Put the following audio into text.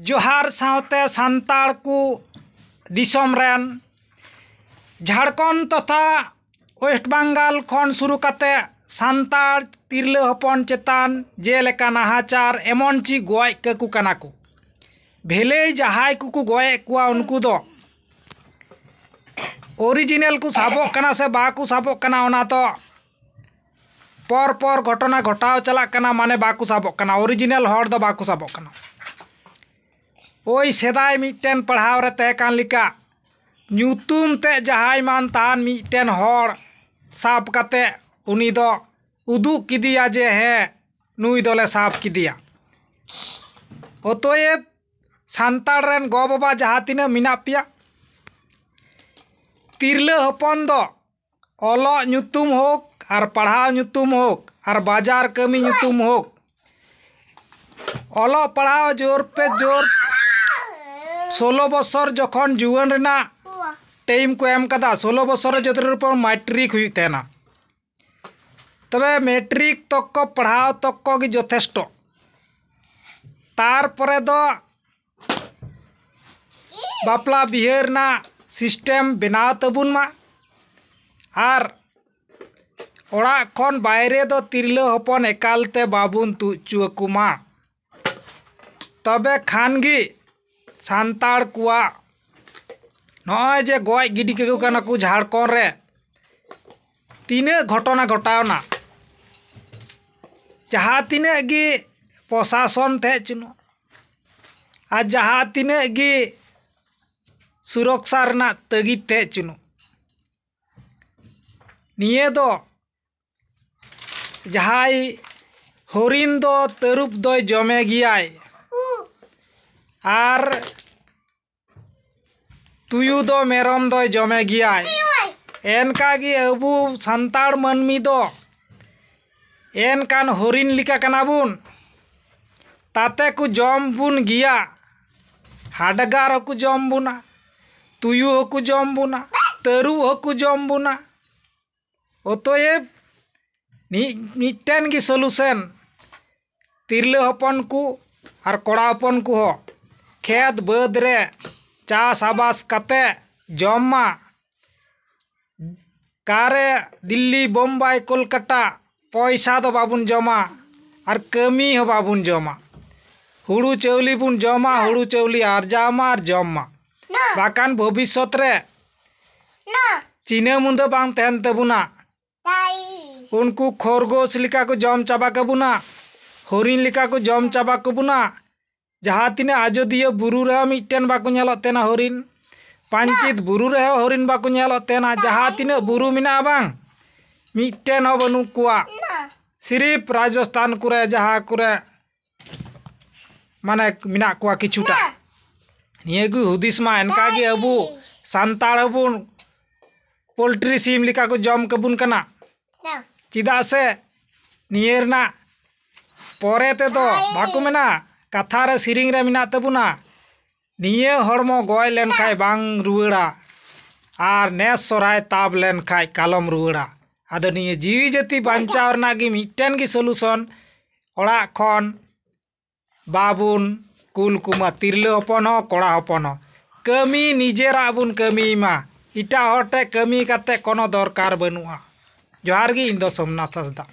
जोहार साते सानताड़ झारखंड तथा वेस्ट बांगाल शुरू करते सानताड़ तिरल हपन चेतान जेल नाहाचार एमन ची गना को भेल जहाँ को गए उनकोरिजिनल को सबकना से बाकु सबकना ओना तो पर पर घटना घटाव चलना माने बाकु सबकना ओरिजिनल हर दो बाकु सबकना ओय सेदाय मिटेन पढ़ाव रे तेकान लिका न्यूतुम ते जहाय मान तान मिटेन होर साफ कते उनी दो उदु किदिया जे हे नुई दोले साफ किदिया ओतोय सांताल रेन गो बाबा जहातिने मिना पिया तिरले हपन दो ओलो न्यूतुम होक आर पढ़ा न्यूतुम होक आर बाजार कमी न्यूतुम होक ओलो पढ़ा जोर पे जोर सोलो बसर जो जुआन रेना टेम को एम कदा षोलो बस जोर मैट्रिक होना तबे मैट्रिक तक तो पढ़ा तक तो जथेष तारे दो बापला बिहेना सिस्टम बनातेबन और खन बारे दो तिरल हपन एकाले बाबन तुचुअकमा तबे खानगी सानताड़ कुआ नॉय जे गिडी के झारखंड रे तीने घटना घटावना जहाँ तीने प्रशासन थे चुनो और जहा तीने सुरक्षा तगी तगिद थे चुनो निये दो जहाँ हरिण दो तरुप दो जमे गियाई ᱟᱨ ᱛᱩᱭᱩ ᱫᱚ ᱢᱮᱨᱚᱢ ᱫᱚᱭ ᱡᱚᱢᱮ ᱜᱮᱭᱟᱭ ᱮᱱᱠᱟᱜᱮ ᱟᱵᱚ ᱥᱟᱱᱛᱟᱲ ᱢᱟᱹᱱᱢᱤ ᱫᱚ ᱮᱱᱠᱟᱱ ᱦᱚᱨᱤᱱ ᱞᱮᱠᱟ ᱠᱟᱱᱟ ᱵᱚᱱ ᱛᱟᱛᱮ ᱠᱚ ᱡᱚᱢ ᱵᱚᱱ ᱜᱮᱭᱟ ᱦᱟᱰᱜᱟᱨ ᱦᱚᱸᱠᱚ ᱡᱚᱢ ᱵᱚᱱᱟ ᱛᱩᱭᱩ ᱦᱚᱸᱠᱚ ᱡᱚᱢ ᱵᱚᱱᱟ ᱛᱟᱹᱨᱩᱵ ᱦᱚᱸᱠᱚ ᱡᱚᱢ ᱵᱚᱱᱟ অতএব ᱢᱤᱫᱴᱮᱱ ᱜᱮ ᱥᱚᱞᱩᱥᱮᱱ ᱛᱤᱨᱞᱟᱹ ᱦᱚᱯᱚᱱ ᱠᱚ ᱟᱨ ᱠᱚᱲᱟ ᱦᱚᱯᱚᱱ ᱠᱚᱦᱚᱸ खेत बद रे आबास करते जमा कारे दिल्ली बम्बई कोलकाता पैसा तो बाबन जमा और कमी हो बाबन जमा हूड़ू चावली बन जमा हूड़ू चावली आर्जामा और जमा बाकान भविष्य रे चीना मुंदा बांग तहन तबुना उनको खरगोश लिखा को जम चाबा के बुना हरिण लिखा को जम चाबा के बुना jahatine ajo dia buru reho miten baku nyelok tena horin pancit buru reho horin baku nyelok tena jahatine buru mina abang miten obo nukua sirip Rajasthan kure jahat kure mana mina kuah kicuta nie aku hudis ma enka gi abu santal abu poltri sim lika ku jom kebun kena nah. se, nierna porete to baku mena ᱠᱟᱛᱷᱟ ᱨᱮ ᱥᱮᱨᱮᱧ ᱨᱮ ᱢᱮᱱᱟᱜ ᱛᱟᱵᱚᱱᱟ ᱱᱤᱭᱟᱹ ᱦᱚᱲᱢᱚ ᱜᱚᱡ ᱞᱮᱱᱠᱷᱟᱡ ᱵᱟᱝ ᱨᱩᱣᱟᱹᱲᱟ ᱟᱨ ᱱᱮᱥ ᱥᱚᱨᱦᱟᱭ ᱛᱟᱵ ᱞᱮᱱᱠᱷᱟᱡ ᱠᱟᱞᱚᱢ ᱨᱩᱣᱟᱹᱲᱟ ᱟᱫᱚ ᱱᱤᱭᱟᱹ ᱡᱤᱣᱤ ᱡᱟᱹᱛᱤ ᱵᱟᱧᱪᱟᱣ ᱨᱮᱱᱟᱜ ᱜᱮ ᱢᱤᱫᱴᱮᱱ ᱜᱮ ᱥᱚᱞᱩᱥᱚᱱ ᱚᱲᱟᱜ ᱠᱷᱚᱱ ᱵᱟᱵᱚᱱ ᱠᱩᱞ ᱠᱚᱢᱟ ᱛᱤᱨᱞᱟᱹ ᱦᱚᱯᱚᱱ ᱦᱚᱸ ᱠᱚᱲᱟ ᱦᱚᱯᱚᱱ ᱦᱚᱸ ᱠᱟᱹᱢᱤ ᱱᱤᱡᱮᱨᱟᱜ ᱵᱚᱱ ᱠᱟᱹᱢᱤᱭ ᱢᱟ ᱮᱴᱟᱜ ᱦᱚᱲ ᱴᱷᱮᱡ ᱠᱟᱹᱢᱤ ᱠᱟᱛᱮ ᱠᱳᱱᱳ ᱫᱚᱨᱠᱟᱨ ᱵᱟᱹᱱᱩᱜᱼᱟ ᱡᱚᱦᱟᱨ ᱜᱮ ᱤᱧ ᱫᱚ ᱥᱳᱢᱱᱟᱛᱷ ᱦᱟᱸᱥᱫᱟ